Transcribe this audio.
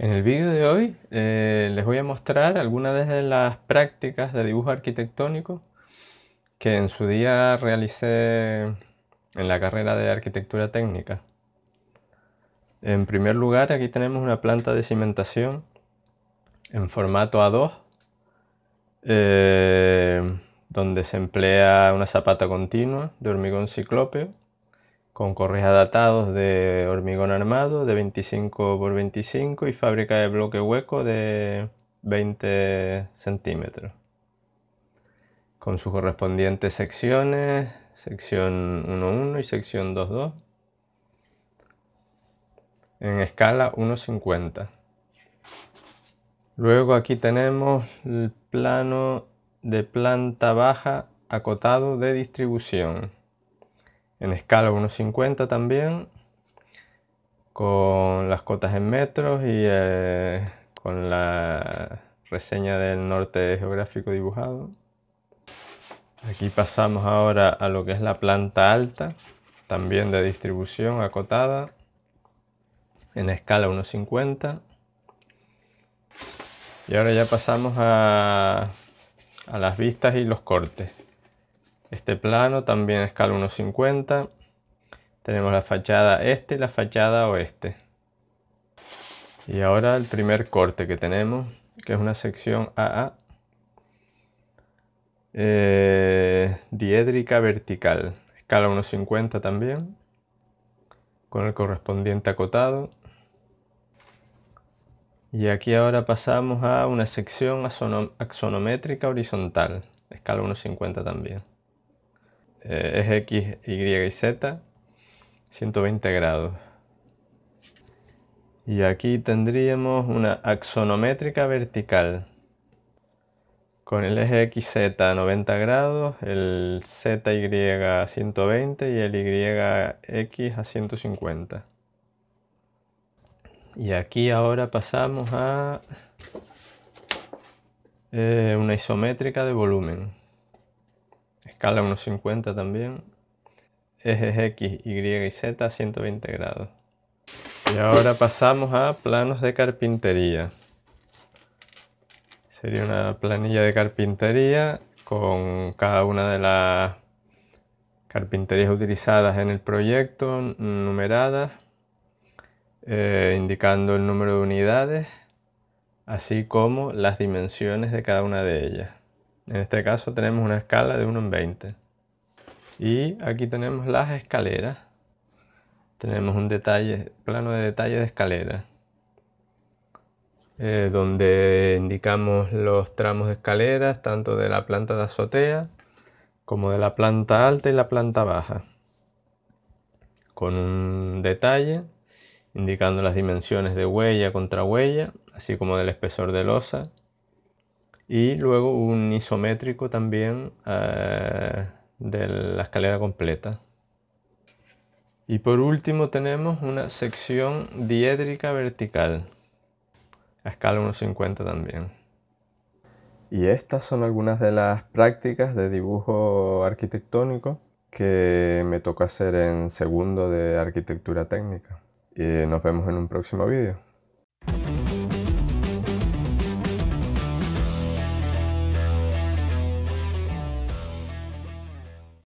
En el vídeo de hoy eh, les voy a mostrar algunas de las prácticas de dibujo arquitectónico que en su día realicé en la carrera de arquitectura técnica. En primer lugar aquí tenemos una planta de cimentación en formato A2 eh, donde se emplea una zapata continua de hormigón ciclópeo con correas adaptados de hormigón armado de 25 x 25 y fábrica de bloque hueco de 20 centímetros. Con sus correspondientes secciones, sección 1.1 y sección 2.2 en escala 1.50. Luego aquí tenemos el plano de planta baja acotado de distribución en escala 1.50 también, con las cotas en metros y eh, con la reseña del norte geográfico dibujado. Aquí pasamos ahora a lo que es la planta alta, también de distribución acotada, en escala 1.50. Y ahora ya pasamos a, a las vistas y los cortes. Este plano también escala 1.50. Tenemos la fachada este y la fachada oeste. Y ahora el primer corte que tenemos, que es una sección AA. Eh, diédrica vertical, escala 1.50 también, con el correspondiente acotado. Y aquí ahora pasamos a una sección axonométrica horizontal, escala 1.50 también. Eje eh, X, Y y Z, 120 grados. Y aquí tendríamos una axonométrica vertical con el eje XZ a 90 grados, el ZY a 120 y el YX a 150. Y aquí ahora pasamos a eh, una isométrica de volumen escala 1.50 también, ejes X, Y y Z a 120 grados. Y ahora pasamos a planos de carpintería. Sería una planilla de carpintería con cada una de las carpinterías utilizadas en el proyecto numeradas, eh, indicando el número de unidades, así como las dimensiones de cada una de ellas. En este caso tenemos una escala de 1 en 20. Y aquí tenemos las escaleras. Tenemos un detalle, plano de detalle de escalera. Eh, donde indicamos los tramos de escaleras, tanto de la planta de azotea como de la planta alta y la planta baja. Con un detalle indicando las dimensiones de huella contra huella, así como del espesor de losa y luego un isométrico también eh, de la escalera completa. Y por último tenemos una sección diédrica vertical a escala 1.50 también. Y estas son algunas de las prácticas de dibujo arquitectónico que me toca hacer en segundo de arquitectura técnica. Y nos vemos en un próximo vídeo.